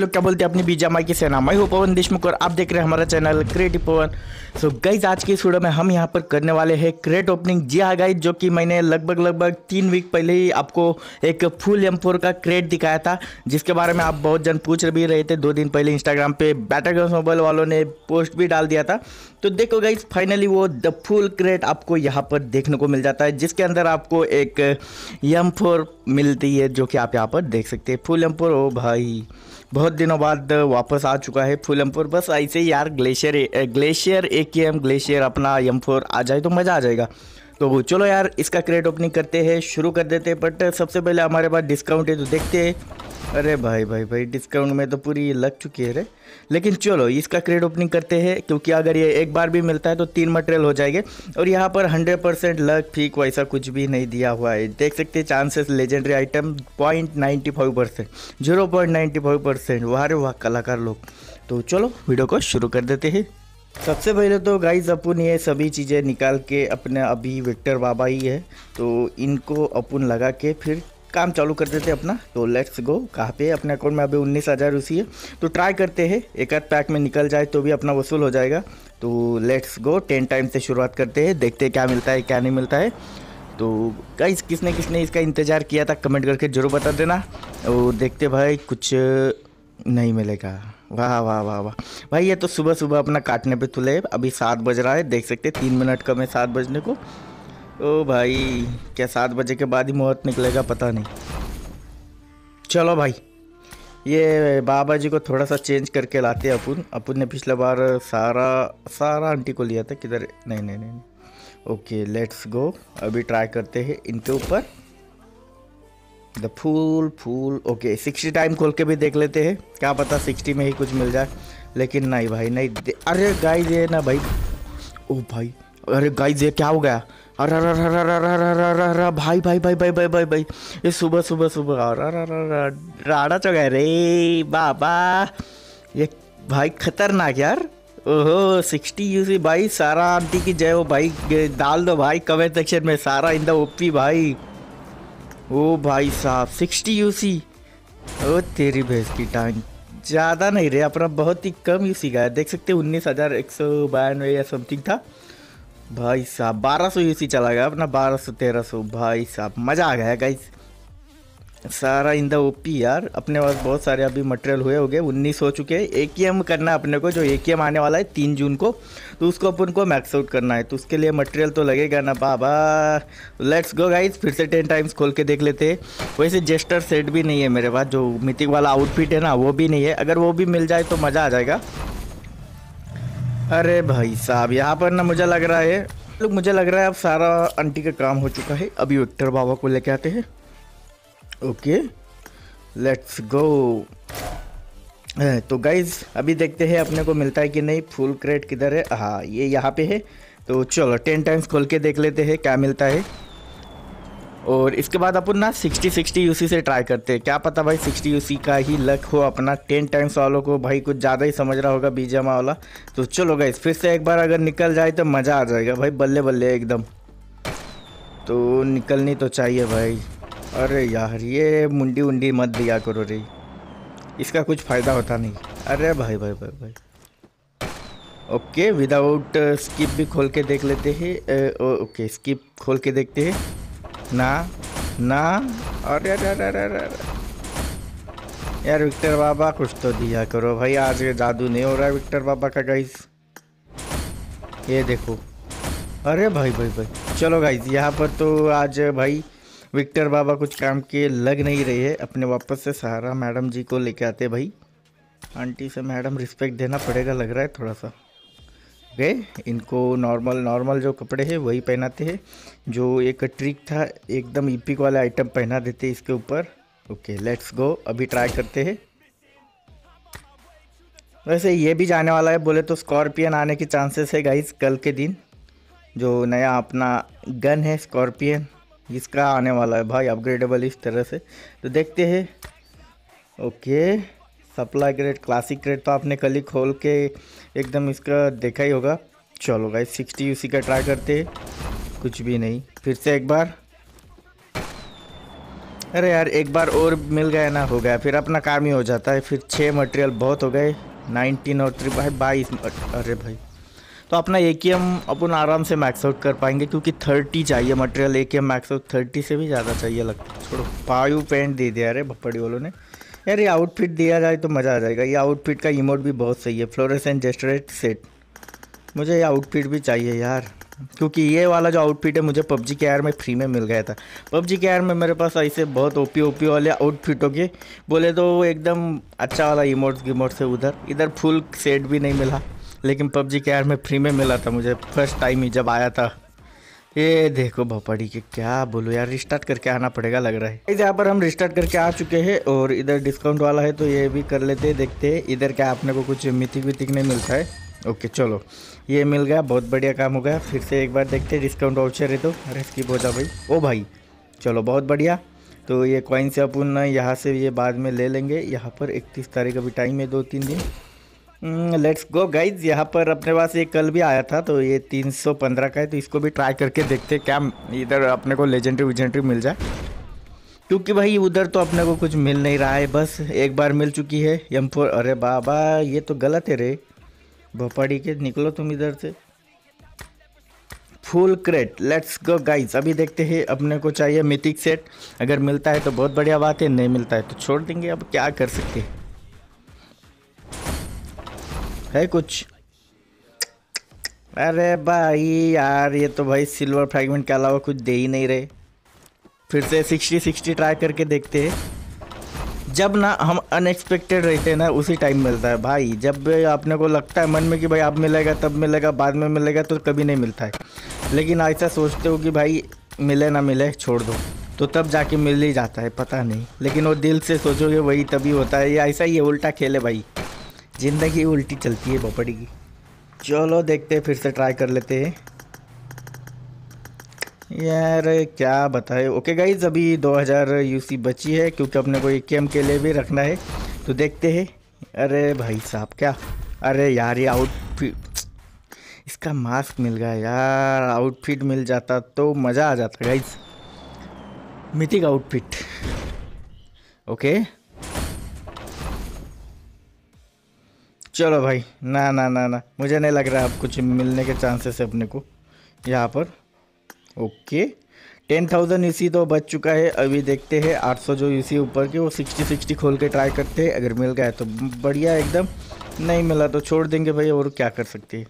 लोग क्या बोलते हैं अपनी बीजा माई की सेना मैं हो पवन देशमुख और आप देख रहे हैं हमारा channel creative Pawan so guys आज की इस वीडियो में हम यहाँ पर करने वाले हैं क्रेट ओपनिंग जी हाँ गाइज जो कि मैंने लगभग लगभग तीन वीक पहले ही आपको एक फुल एम का क्रेट दिखाया था जिसके बारे में आप बहुत जन पूछ भी रहे थे दो दिन पहले इंस्टाग्राम पर बैटर गर्स मोबाइल वालों ने पोस्ट भी डाल दिया था तो देखो गाइज फाइनली वो द फुल क्रेट आपको यहाँ पर देखने को मिल जाता है जिसके अंदर आपको एक एम मिलती है जो कि आप यहाँ पर देख सकते हैं फुल एम ओ भाई बहुत दिनों बाद वापस आ चुका है फुल एम बस ऐसे यार glacier glacier A K M glacier अपना एम फोर आ जाए तो मज़ा आ जाएगा तो चलो यार इसका क्रेट ओपनिंग करते हैं शुरू कर देते हैं बट सबसे पहले हमारे पास डिस्काउंट है तो देखते हैं अरे भाई भाई भाई डिस्काउंट में तो पूरी लग चुकी है रे लेकिन चलो इसका क्रेड ओपनिंग करते हैं क्योंकि अगर ये एक बार भी मिलता है तो तीन मटेरियल हो जाएंगे और यहाँ पर 100 परसेंट लक फीक वैसा कुछ भी नहीं दिया हुआ है देख सकते हैं chances legendary item point ninety five percent zero point ninety five percent वाह रे वाह कलाकार लोग तो चलो वीडियो को शुरू कर देते हैं सबसे पहले तो गाइज अपन ये सभी चीज़ें निकाल के अपने अभी विक्टर बाबा ही है तो इनको अपन लगा के फिर काम चालू कर देते अपना तो लेट्स गो कहाँ पे अपने अकाउंट में अभी उन्नीस हज़ार उसी है तो ट्राई करते हैं एक आध पैक में निकल जाए तो भी अपना वसूल हो जाएगा तो लेट्स गो टेन टाइम से शुरुआत करते हैं देखते हैं क्या मिलता है क्या नहीं मिलता है तो कई किसने किसने इसका इंतज़ार किया था कमेंट करके ज़रूर बता देना और देखते भाई कुछ नहीं मिलेगा वाह वाह वाह वाह भाई ये तो सुबह सुबह अपना काटने पे तुले अभी सात बज रहा है देख सकते तीन मिनट कम है सात बजने को ओ भाई क्या सात बजे के बाद ही मुहूर्त निकलेगा पता नहीं चलो भाई ये बाबा जी को थोड़ा सा चेंज करके लाते हैं अपुन अपुन ने पिछले बार सारा सारा आंटी को लिया था किधर नहीं नहीं नहीं ओके लेट्स गो अभी ट्राई करते हैं इनके ऊपर the full full okay sixty time खोल के भी देख लेते हैं क्या पता सिक्सटी में ही कुछ मिल जाए लेकिन नहीं भाई नहीं अरे गाइस ये ना भाई ओ भाई अरे गाइस ये क्या हो गया अरे अरे अरे अरे अरे अरे अरे अरे भाई भाई भाई भाई भाई भाई भाई ये सुबह सुबह सुबह अरे अरे राड़ा चौक है रे बाबा ये भाई खतरनाक यार ओहो सिक्सटी यू सी भाई सारा आंटी की जय हो भाई डाल दो भाई कमेंट सेक्शन में सारा इन द ओपी भाई ओ भाई साहब सिक्सटी यू सी ओ तेरी भैंस की टांग ज़्यादा नहीं रे अपना बहुत ही कम यू सी का है देख सकते उन्नीस हज़ार एक सौ बयानवे या समथिंग था भाई साहब बारह सौ यूसी चला गया अपना बारह सौ तेरह सौ भाई साहब मज़ा आ गया गाइस सारा इन द ओपी यार अपने पास बहुत सारे अभी मटेरियल हुए हो गए उन्नीस हो चुके हैं ए के एम करना है अपने को जो ए के एम आने वाला है तीन जून को तो उसको अपन को मैक्स आउट करना है तो उसके लिए मटेरियल तो लगेगा ना बाबा लेट्स गो गाइस फिर से टेन टाइम्स खोल के देख लेते वैसे जेस्टर सेट भी नहीं है मेरे पास जो मिथिक वाला आउटफिट है ना वो भी नहीं है अगर वो भी मिल जाए तो मज़ा आ जाएगा अरे भाई साहब यहाँ पर ना मुझे लग रहा है लोग मुझे लग रहा है अब सारा आंटी का काम हो चुका है अभी विक्टर बाबा को लेके आते हैं ओके लेट्स गो तो गाइज अभी देखते हैं अपने को मिलता है कि नहीं फुल क्रेट किधर है हाँ ये यहाँ पे है तो चलो टेन टाइम्स खोल के देख लेते हैं क्या मिलता है और इसके बाद अपन ना 60 60 यूसी से ट्राई करते हैं क्या पता भाई 60 यूसी का ही लक हो अपना 10 टाइम्स वालों को भाई कुछ ज़्यादा ही समझ रहा होगा बीजेमा वाला तो चलो गई फिर से एक बार अगर निकल जाए तो मज़ा आ जाएगा भाई बल्ले बल्ले एकदम तो निकलनी तो चाहिए भाई अरे यार ये मुंडी उंडी मत दिया करो रही इसका कुछ फ़ायदा होता नहीं अरे भाई भाई भाई भाई ओके विदाउट स्किप भी खोल के देख लेते हैं ओके स्किप खोल के देखते हैं ना ना अरे अरे अरे अरे अरे यार विक्टर बाबा कुछ तो दिया करो भाई आज ये जादू नहीं हो रहा है विक्टर बाबा का गाइस ये देखो अरे भाई भाई भाई चलो गाइस यहाँ पर तो आज भाई विक्टर बाबा कुछ काम के लग नहीं रहे हैं अपने वापस से सहारा मैडम जी को लेके आते भाई आंटी से मैडम रिस्पेक्ट देना पड़ेगा लग रहा है थोड़ा सा गए इनको नॉर्मल नॉर्मल जो कपड़े हैं वही पहनाते हैं जो एक ट्रिक था एकदम ईपिक e वाला आइटम पहना देते इसके ऊपर ओके लेट्स गो अभी ट्राई करते हैं वैसे ये भी जाने वाला है बोले तो स्कॉर्पियन आने के चांसेस है गाइज कल के दिन जो नया अपना गन है स्कॉर्पियन इसका आने वाला है भाई अपग्रेडेबल इस तरह से तो देखते हैं okay supply grade classic grade तो आपने कल ही खोल के एकदम इसका देखा ही होगा चलो भाई सिक्सटी यूसी का ट्राई करते कुछ भी नहीं फिर से एक बार अरे यार एक बार और मिल गया ना हो गया फिर अपना काम ही हो जाता है फिर छः मटेरियल बहुत हो गए नाइनटीन और थ्री भाई बाईस अरे भाई तो अपना ए के एम अपन आराम से मैक्स आउट कर पाएंगे क्योंकि थर्टी चाहिए material A K M max out thirty से भी ज़्यादा चाहिए लगता है छोड़ो पायू पेंट दे दिया अरे भप्पड़ी वालों ने यार ये आउटफिट दिया जाए तो मज़ा आ जाएगा ये आउटफिट का इमोट भी बहुत सही है फ्लोरेसेंट जेस्टरेट सेट मुझे ये आउटफिट भी चाहिए यार क्योंकि ये वाला जो आउटफिट है मुझे पबजी के आर में फ्री में मिल गया था पबजी के आर में मेरे पास ऐसे बहुत ओपी ओपी वाले आउटफिटों के बोले तो एकदम अच्छा वाला इमोट्स गिमोट से उधर इधर फुल सेट भी नहीं मिला लेकिन पबजी के आर में फ्री में मिला था मुझे फर्स्ट टाइम ही जब आया था ये देखो भोपड़ी के क्या बोलो यार रिस्टार्ट करके आना पड़ेगा लग रहा है यहाँ पर हम रिस्टार्ट करके आ चुके हैं और इधर डिस्काउंट वाला है तो ये भी कर लेते हैं देखते हैं इधर क्या अपने को कुछ मिथिक विथिक नहीं मिलता है ओके चलो ये मिल गया बहुत बढ़िया काम हो गया फिर से एक बार देखते हैं डिस्काउंट वाउचर है तो अरे की बोझा भाई ओ भाई चलो बहुत बढ़िया तो ये कॉइन से अपन यहाँ से ये बाद में ले लेंगे यहाँ पर इकतीस तारीख का भी टाइम है दो तीन दिन लेट्स गो गाइज यहाँ पर अपने पास ये कल भी आया था तो ये 315 का है तो इसको भी ट्राई करके देखते क्या इधर अपने को लेजेंडरी विजेंडरी मिल जाए क्योंकि भाई उधर तो अपने को कुछ मिल नहीं रहा है बस एक बार मिल चुकी है यम फोर अरे बाबा ये तो गलत है रे भोपाड़ी के निकलो तुम इधर से full crate let's go guys अभी देखते हैं अपने को चाहिए मिथिक सेट अगर मिलता है तो बहुत बढ़िया बात है नहीं मिलता है तो छोड़ देंगे अब क्या कर सकते हैं है कुछ अरे भाई यार ये तो भाई सिल्वर फ्रैगमेंट के अलावा कुछ दे ही नहीं रहे फिर से सिक्सटी सिक्सटी ट्राई करके देखते हैं जब ना हम अनएक्सपेक्टेड रहते हैं ना उसी टाइम मिलता है भाई जब अपने को लगता है मन में कि भाई अब मिलेगा तब मिलेगा बाद में मिलेगा तो कभी नहीं मिलता है लेकिन ऐसा सोचते हो कि भाई मिले ना मिले छोड़ दो तो तब जाके मिल ही जाता है पता नहीं लेकिन वो दिल से सोचोगे वही तभी होता है ये ऐसा ही है उल्टा खेल है भाई ज़िंदगी उल्टी चलती है बोपड़ी की चलो देखते हैं फिर से ट्राई कर लेते हैं यार क्या बताए ओके गाइज अभी 2000 यूसी बची है क्योंकि अपने को एक के लिए भी रखना है तो देखते हैं अरे भाई साहब क्या अरे यार ये आउटफिट इसका मास्क मिल गया यार आउटफिट मिल जाता तो मज़ा आ जाता गाइज मिथिक आउटफिट ओके चलो भाई ना ना ना ना मुझे नहीं लग रहा अब कुछ मिलने के चांसेस है अपने को यहाँ पर okay ten thousand U e तो बच चुका है अभी देखते हैं आठ सौ जो यू e ऊपर के वो सिक्सटी सिक्सटी खोल के ट्राई करते हैं अगर मिल गया तो बढ़िया एकदम नहीं मिला तो छोड़ देंगे भाई और क्या कर सकते हैं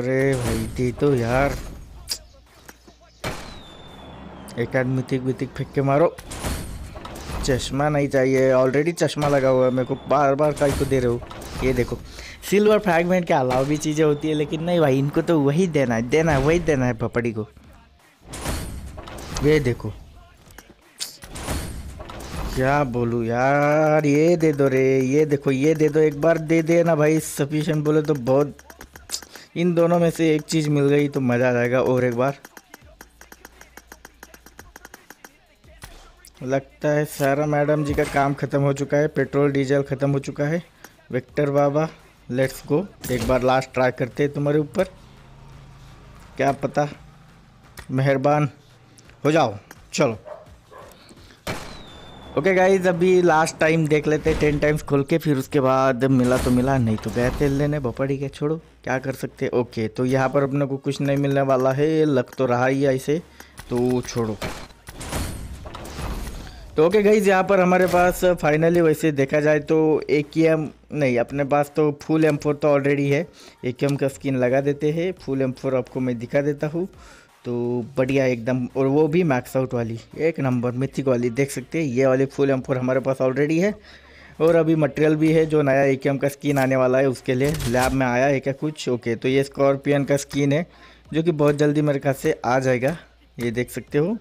अरे भाई दे तो यार एक आदमी तिक वितिक फेंक के मारो चश्मा नहीं चाहिए ऑलरेडी चश्मा लगा हुआ है मेरे को बार बार का दे रहे हो ये देखो सिल्वर फ्रैगमेंट के अलावा भी चीज़ें होती है लेकिन नहीं भाई इनको तो वही देना है देना है वही देना है पपड़ी को ये देखो क्या बोलूँ यार ये दे दो रे ये देखो ये दे दो एक बार दे दे ना भाई सफिशेंट बोले तो बहुत इन दोनों में से एक चीज़ मिल गई तो मज़ा आ जाएगा और एक बार लगता है सारा मैडम जी का काम ख़त्म हो चुका है पेट्रोल डीजल ख़त्म हो चुका है विक्टर बाबा लेट्स गो एक बार लास्ट ट्राई करते हैं तुम्हारे ऊपर क्या पता मेहरबान हो जाओ चलो ओके गाइज अभी लास्ट टाइम देख लेते टेन टाइम्स खोल के फिर उसके बाद मिला तो मिला नहीं तो गए तेल लेने बपड़ी के छोड़ो क्या कर सकते ओके तो यहाँ पर अपने को कुछ नहीं मिलने वाला है लग तो रहा ही ऐसे तो छोड़ो तो ओके गई यहाँ पर हमारे पास फाइनली uh, वैसे देखा जाए तो ए नहीं अपने पास तो फुल एम फोर तो ऑलरेडी है ए का स्किन लगा देते हैं फुल एम फोर आपको मैं दिखा देता हूँ तो बढ़िया एकदम और वो भी मैक्स आउट वाली एक नंबर मिथिक वाली देख सकते हैं ये वाली फुल एम फोर हमारे पास ऑलरेडी है और अभी मटेरियल भी है जो नया ए का स्किन आने वाला है उसके लिए लैब में आया है क्या कुछ ओके तो ये स्कॉर्पियन का स्किन है जो कि बहुत जल्दी मेरे खास से आ जाएगा ये देख सकते हो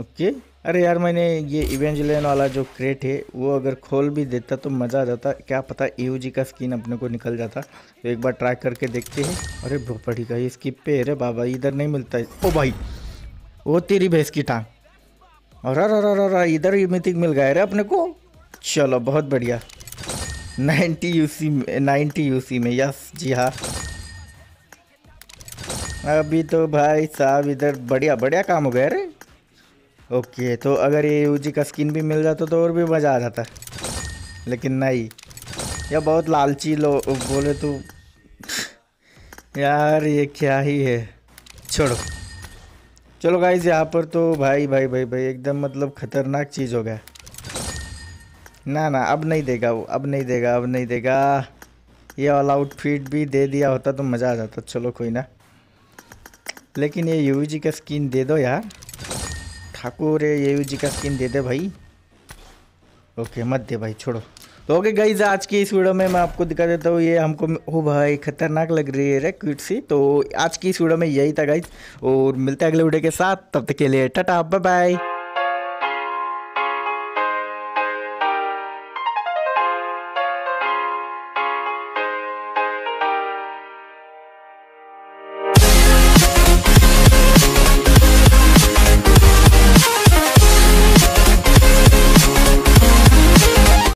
ओके अरे यार मैंने ये इवेंजलेन वाला जो क्रेट है वो अगर खोल भी देता तो मज़ा आ जाता क्या पता यू e जी का स्किन अपने को निकल जाता तो एक बार ट्राई करके देखते हैं अरे भोपड़ी का ये स्किप पे अरे बाबा इधर नहीं मिलता है ओ भाई वो तेरी भैंस की टांग और अरे इधर ही मिथिक मिल गया अरे अपने को चलो बहुत बढ़िया नाइन्टी सी में नाइन्टी यूसी में यस जी हाँ अभी तो भाई साहब इधर बढ़िया बढ़िया काम हो गया अरे ओके तो अगर ये यूजी का स्किन भी मिल जाता तो और भी मज़ा आ जाता लेकिन नहीं यह बहुत लालची लो बोले तो यार ये क्या ही है छोड़ो चलो गाइज यहाँ पर तो भाई भाई भाई भाई एकदम मतलब ख़तरनाक चीज़ हो गया ना ना अब नहीं देगा वो अब नहीं देगा अब नहीं देगा ये ऑल आउटफिट भी दे दिया होता तो मज़ा आ जाता चलो कोई ना लेकिन ये यू का स्किन दे दो यार ठाकुर ये जी का स्किन दे दे भाई ओके मत दे भाई छोड़ो तो ओके गाइज आज की इस वीडियो में मैं आपको दिखा देता हूँ ये हमको हो भाई खतरनाक लग रही है रे क्विट सी तो आज की इस वीडियो में यही था गाइज और मिलते हैं अगले वीडियो के साथ तब तक के लिए टाटा बाय बाय